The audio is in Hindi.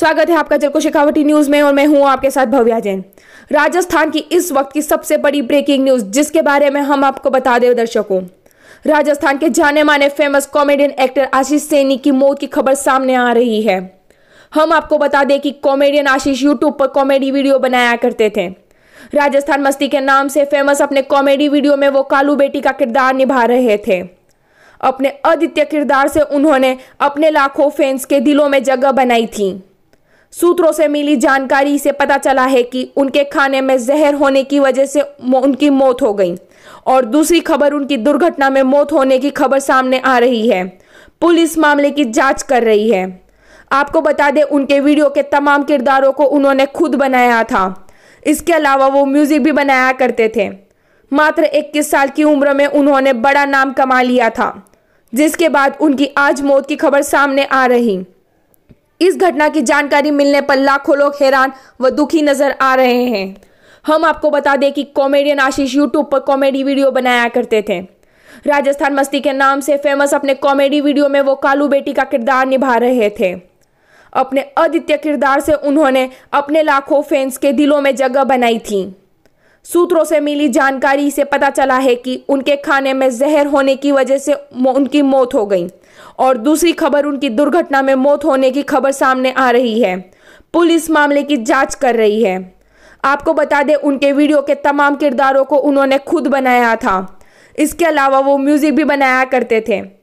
स्वागत है आपका जलको शेखावटी न्यूज में और मैं हूं आपके साथ भव्या जैन राजस्थान की इस वक्त की सबसे बड़ी ब्रेकिंग न्यूज जिसके बारे में हम आपको बता दें दर्शकों राजस्थान के जाने माने famous comedian actor Ashish Saini की मौत की खबर सामने आ रही है हम आपको बता दें कि कॉमेडियन आशीष यूट्यूब पर कॉमेडी वीडियो बनाया करते थे राजस्थान मस्ती के नाम से फेमस अपने कॉमेडी वीडियो में वो कालू बेटी का किरदार निभा रहे थे अपने अद्वितीय किरदार से उन्होंने अपने लाखों फैंस के दिलों में जगह बनाई थी सूत्रों से मिली जानकारी से पता चला है कि उनके खाने में जहर होने की वजह से उनकी मौत हो गई और दूसरी खबर उनकी दुर्घटना में मौत होने की खबर सामने आ रही है पुलिस मामले की जांच कर रही है आपको बता दें उनके वीडियो के तमाम किरदारों को उन्होंने खुद बनाया था इसके अलावा वो म्यूजिक भी बनाया करते थे मात्र 21 साल की उम्र में उन्होंने बड़ा नाम कमा लिया था जिसके बाद उनकी आज मौत की खबर सामने आ रही इस घटना की जानकारी मिलने पर लाखों लोग हैरान व दुखी नजर आ रहे हैं हम आपको बता दें कि कॉमेडियन आशीष यूट्यूब पर कॉमेडी वीडियो बनाया करते थे राजस्थान मस्ती के नाम से फेमस अपने कॉमेडी वीडियो में वो कालू बेटी का किरदार निभा रहे थे अपने अद्वितीय किरदार से उन्होंने अपने लाखों फैंस के दिलों में जगह बनाई थी सूत्रों से मिली जानकारी से पता चला है कि उनके खाने में जहर होने की वजह से उनकी मौत हो गई और दूसरी खबर उनकी दुर्घटना में मौत होने की खबर सामने आ रही है पुलिस मामले की जांच कर रही है आपको बता दें उनके वीडियो के तमाम किरदारों को उन्होंने खुद बनाया था इसके अलावा वो म्यूज़िक भी बनाया करते थे